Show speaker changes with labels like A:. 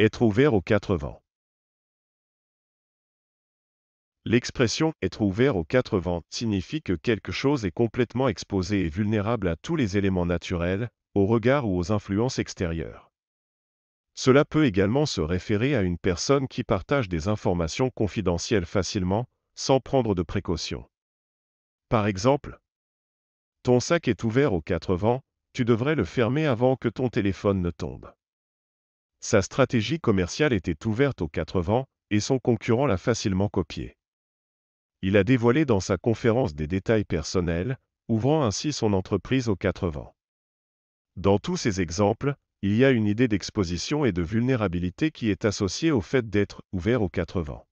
A: Être ouvert aux quatre vents. L'expression être ouvert aux quatre vents signifie que quelque chose est complètement exposé et vulnérable à tous les éléments naturels, aux regards ou aux influences extérieures. Cela peut également se référer à une personne qui partage des informations confidentielles facilement, sans prendre de précautions. Par exemple, ton sac est ouvert aux quatre vents, tu devrais le fermer avant que ton téléphone ne tombe. Sa stratégie commerciale était ouverte aux quatre vents, et son concurrent l'a facilement copiée. Il a dévoilé dans sa conférence des détails personnels, ouvrant ainsi son entreprise aux quatre vents. Dans tous ces exemples, il y a une idée d'exposition et de vulnérabilité qui est associée au fait d'être ouvert aux quatre vents.